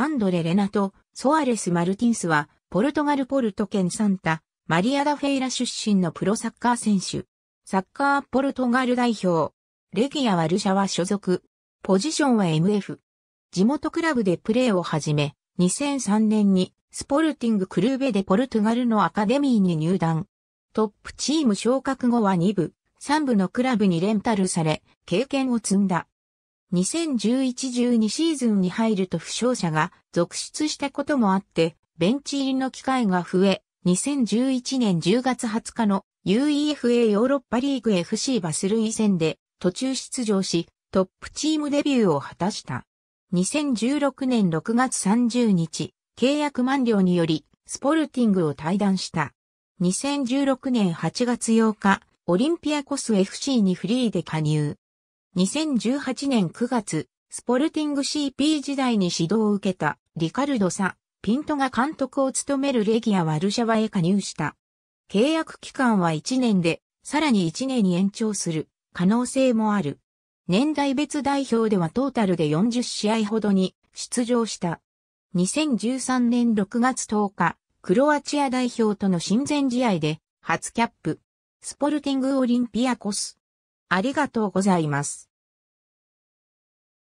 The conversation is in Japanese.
アンドレ・レナト、ソアレス・マルティンスは、ポルトガルポルト県サンタ、マリアダ・フェイラ出身のプロサッカー選手。サッカーポルトガル代表。レギア・ワルシャワ所属。ポジションは MF。地元クラブでプレーを始め、2003年にスポルティングクルーベでポルトガルのアカデミーに入団。トップチーム昇格後は2部、3部のクラブにレンタルされ、経験を積んだ。2011-12シーズンに入ると負傷者が続出したこともあって、ベンチ入りの機会が増え、2011年10月20日の UEFA ヨーロッパリーグ FC バスルイ戦で途中出場し、トップチームデビューを果たした。2016年6月30日、契約満了により、スポルティングを退団した。2016年8月8日、オリンピアコス FC にフリーで加入。2018年9月、スポルティング CP 時代に指導を受けたリカルド・サ・ピントが監督を務めるレギア・ワルシャワへ加入した。契約期間は1年で、さらに1年に延長する可能性もある。年代別代表ではトータルで40試合ほどに出場した。2013年6月10日、クロアチア代表との親善試合で初キャップ。スポルティングオリンピアコスありがとうございます。